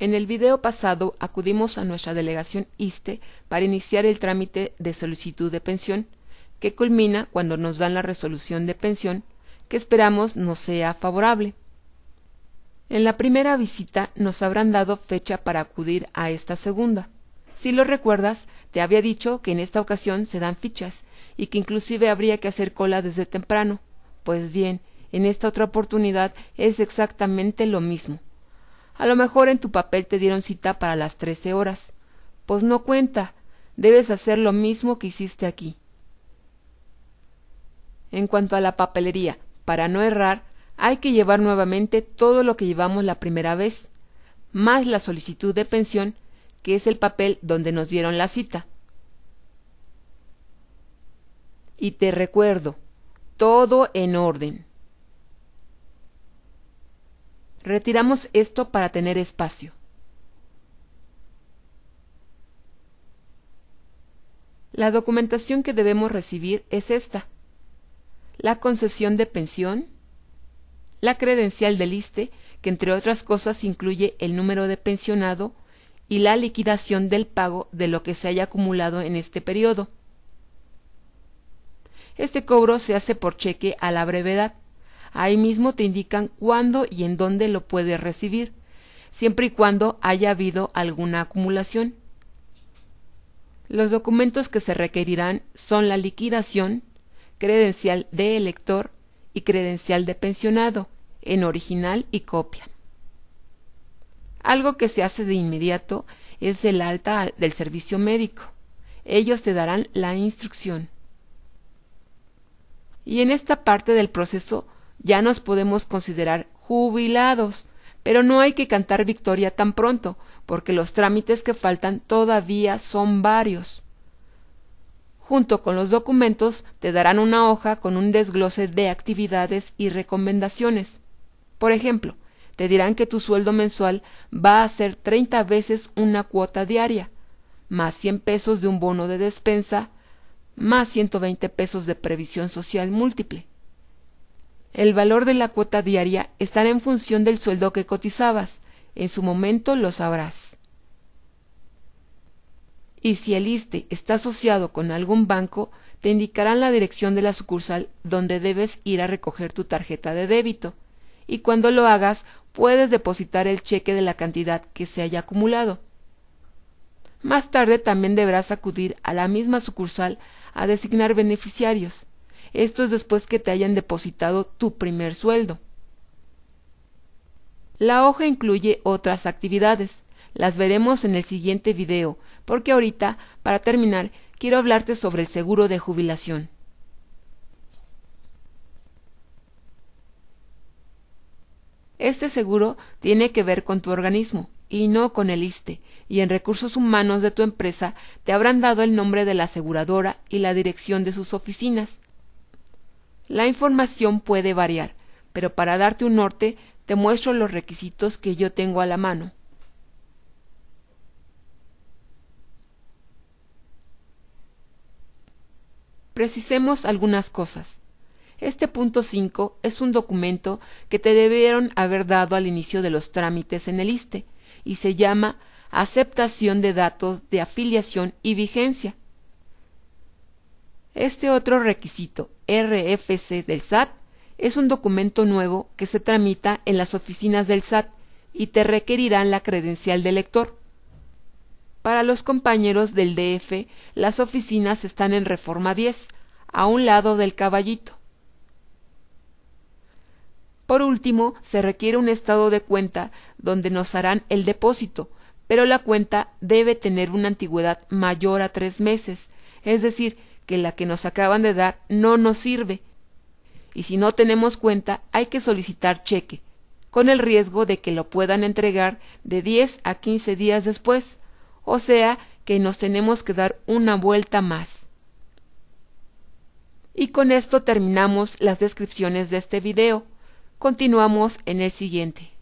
En el video pasado acudimos a nuestra delegación ISTE para iniciar el trámite de solicitud de pensión, que culmina cuando nos dan la resolución de pensión, que esperamos no sea favorable. En la primera visita nos habrán dado fecha para acudir a esta segunda. Si lo recuerdas, te había dicho que en esta ocasión se dan fichas y que inclusive habría que hacer cola desde temprano. Pues bien, en esta otra oportunidad es exactamente lo mismo. A lo mejor en tu papel te dieron cita para las trece horas. Pues no cuenta. Debes hacer lo mismo que hiciste aquí. En cuanto a la papelería, para no errar, hay que llevar nuevamente todo lo que llevamos la primera vez, más la solicitud de pensión, que es el papel donde nos dieron la cita. Y te recuerdo, todo en orden. Retiramos esto para tener espacio. La documentación que debemos recibir es esta. La concesión de pensión, la credencial del ISTE, que entre otras cosas incluye el número de pensionado y la liquidación del pago de lo que se haya acumulado en este periodo. Este cobro se hace por cheque a la brevedad, Ahí mismo te indican cuándo y en dónde lo puedes recibir, siempre y cuando haya habido alguna acumulación. Los documentos que se requerirán son la liquidación, credencial de elector y credencial de pensionado, en original y copia. Algo que se hace de inmediato es el alta del servicio médico. Ellos te darán la instrucción. Y en esta parte del proceso ya nos podemos considerar jubilados, pero no hay que cantar victoria tan pronto, porque los trámites que faltan todavía son varios. Junto con los documentos te darán una hoja con un desglose de actividades y recomendaciones. Por ejemplo, te dirán que tu sueldo mensual va a ser 30 veces una cuota diaria, más 100 pesos de un bono de despensa, más 120 pesos de previsión social múltiple. El valor de la cuota diaria estará en función del sueldo que cotizabas. En su momento lo sabrás. Y si el ISTE está asociado con algún banco, te indicarán la dirección de la sucursal donde debes ir a recoger tu tarjeta de débito. Y cuando lo hagas, puedes depositar el cheque de la cantidad que se haya acumulado. Más tarde también deberás acudir a la misma sucursal a designar beneficiarios. Esto es después que te hayan depositado tu primer sueldo. La hoja incluye otras actividades. Las veremos en el siguiente video, porque ahorita, para terminar, quiero hablarte sobre el seguro de jubilación. Este seguro tiene que ver con tu organismo y no con el ISTE, y en recursos humanos de tu empresa te habrán dado el nombre de la aseguradora y la dirección de sus oficinas. La información puede variar, pero para darte un norte te muestro los requisitos que yo tengo a la mano. Precisemos algunas cosas. Este punto 5 es un documento que te debieron haber dado al inicio de los trámites en el ISTE y se llama Aceptación de datos de afiliación y vigencia. Este otro requisito, RFC del SAT, es un documento nuevo que se tramita en las oficinas del SAT y te requerirán la credencial de lector. Para los compañeros del DF, las oficinas están en Reforma 10, a un lado del caballito. Por último, se requiere un estado de cuenta donde nos harán el depósito, pero la cuenta debe tener una antigüedad mayor a tres meses, es decir, que la que nos acaban de dar no nos sirve. Y si no tenemos cuenta, hay que solicitar cheque, con el riesgo de que lo puedan entregar de diez a quince días después, o sea que nos tenemos que dar una vuelta más. Y con esto terminamos las descripciones de este video. Continuamos en el siguiente.